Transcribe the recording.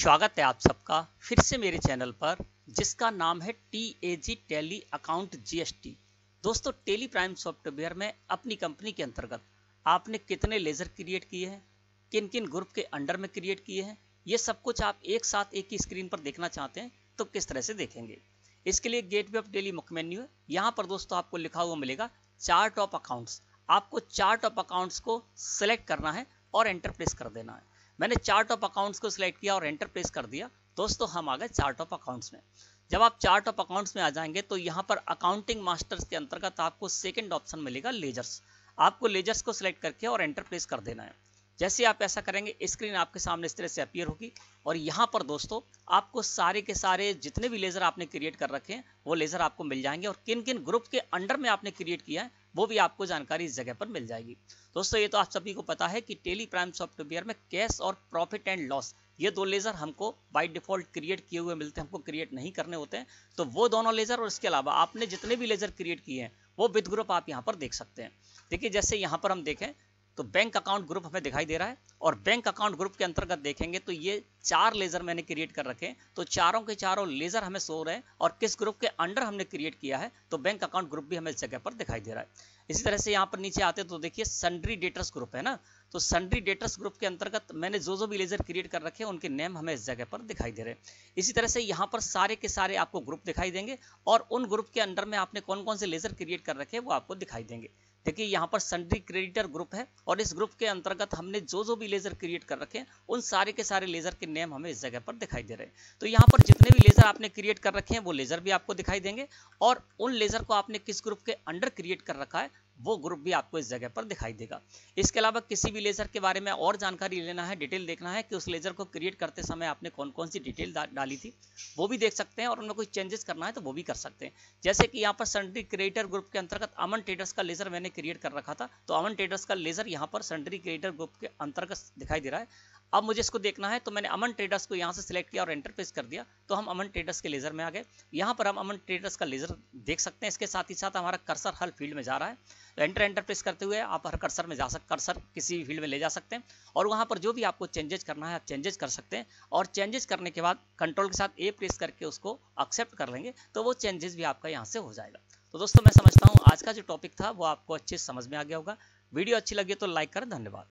स्वागत है आप सबका फिर से मेरे चैनल पर जिसका नाम है T A G Tally account GST दोस्तों टेली प्राइम सॉफ्टवेयर में अपनी कंपनी के अंतर्गत आपने कितने लेजर क्रिएट किए हैं किन किन ग्रुप के अंडर में क्रिएट किए हैं ये सब कुछ आप एक साथ एक ही स्क्रीन पर देखना चाहते हैं तो किस तरह से देखेंगे इसके लिए गेट वे ऑफ डेली मुख्य मेन्यू है यहाँ पर दोस्तों आपको लिखा हुआ मिलेगा चार्ट ऑफ अकाउंट्स आपको चार्ट ऑफ अकाउंट्स को सिलेक्ट करना है और एंटरप्रेस कर देना है मैंने चार्ट ऑफ अकाउंट्स को सिलेक्ट किया और एंटर प्रेस कर दिया दोस्तों हम आ गए चार्ट ऑफ अकाउंट्स में जब आप चार्ट ऑफ अकाउंट्स में आ जाएंगे तो यहाँ पर अकाउंटिंग मास्टर्स के अंतर्गत आपको सेकेंड ऑप्शन मिलेगा लेजर्स आपको लेजर्स को सिलेक्ट करके और एंटर प्रेस कर देना है जैसे आप ऐसा करेंगे स्क्रीन आपके सामने इस तरह से अपियर होगी और यहाँ पर दोस्तों आपको सारे के सारे जितने भी लेज़र आपने क्रिएट कर रखे हैं वो लेज़र आपको मिल जाएंगे और किन किन ग्रुप के अंडर में आपने क्रिएट किया है वो भी आपको जानकारी इस जगह पर मिल जाएगी दोस्तों ये तो आप सभी को पता है कि टेली प्राइम सॉफ्टवेयर में कैश और प्रॉफिट एंड लॉस ये दो लेज़र हमको बाय डिफॉल्ट क्रिएट किए हुए मिलते हैं हमको क्रिएट नहीं करने होते हैं तो वो दोनों लेज़र और इसके अलावा आपने जितने भी लेज़र क्रिएट किए हैं वो विद ग्रुप आप यहाँ पर देख सकते हैं देखिए जैसे यहाँ पर हम देखें तो बैंक अकाउंट ग्रुप हमें दिखाई दे रहा है और बैंक अकाउंट ग्रुप के अंतर्गत देखेंगे तो ये चार लेज़र मैंने क्रिएट कर रखे तो चारों के चारों लेज़र हमें सो रहे हैं और किस ग्रुप के अंडर हमने क्रिएट किया है तो बैंक अकाउंट ग्रुप भी हमें इस जगह पर दिखाई दे रहा है इसी तरह से यहाँ पर नीचे आते तो देखिए सन्ड्री डेटर्स ग्रुप है ना तो सन्ड्री डेटर्स ग्रुप के अंतर्गत मैंने जो जो भी लेज़र क्रिएट कर रखे उनके नेम हमें इस जगह पर दिखाई दे रहे हैं इसी तरह से यहाँ पर सारे के सारे आपको ग्रुप दिखाई देंगे और उन ग्रुप के अंडर में आपने कौन कौन से लेज़र क्रिएट कर रखे वो आपको दिखाई देंगे देखिए यहाँ पर सन्ड्री क्रेडिटर ग्रुप है और इस ग्रुप के अंतर्गत हमने जो जो भी लेजर क्रिएट कर रखे हैं उन सारे के सारे लेजर के नेम हमें इस जगह पर दिखाई दे रहे हैं तो यहाँ पर जितने भी लेजर आपने क्रिएट कर रखे हैं वो लेजर भी आपको दिखाई देंगे और उन लेजर को आपने किस ग्रुप के अंडर क्रिएट कर रखा है वो ग्रुप भी आपको इस जगह पर दिखाई देगा इसके अलावा किसी भी लेज़र के बारे में और जानकारी लेना है डिटेल देखना है कि उस लेज़र को क्रिएट करते समय आपने कौन कौन सी डिटेल डाली थी वो भी देख सकते हैं और उनमें कोई चेंजेस करना है तो वो भी कर सकते हैं जैसे कि यहाँ पर सन्डरी क्रिएटर ग्रुप के अंतर्गत अमन ट्रेडर्स का लेज़र मैंने क्रिएट कर रखा था तो अमन ट्रेडर्स का लेज़र यहाँ पर सन्ड्री क्रिएटर ग्रुप के अंतर्गत दिखाई दे रहा है अब मुझे इसको देखना है तो मैंने अमन ट्रेडर्स को यहाँ से सिलेक्ट किया और एंटर कर दिया तो हम अमन ट्रेडर्स के लेजर में आ गए यहाँ पर हम अमन ट्रेडर्स का लेजर देख सकते हैं इसके साथ ही साथ हमारा कर्सर हर फील्ड में जा रहा है तो एंटर एंटर करते हुए आप हर कर्सर में जा सकते कर्सर किसी भी फील्ड में ले जा सकते हैं और वहाँ पर जो भी आपको चेंजेज करना है आप चेंजेज कर सकते हैं और चेंजेस करने के बाद कंट्रोल के साथ ए प्रेस करके उसको एक्सेप्ट कर लेंगे तो वो चेंजेस भी आपका यहाँ से हो जाएगा तो दोस्तों मैं समझता हूँ आज का जो टॉपिक था वो आपको अच्छे समझ में आ गया होगा वीडियो अच्छी लगी तो लाइक करें धन्यवाद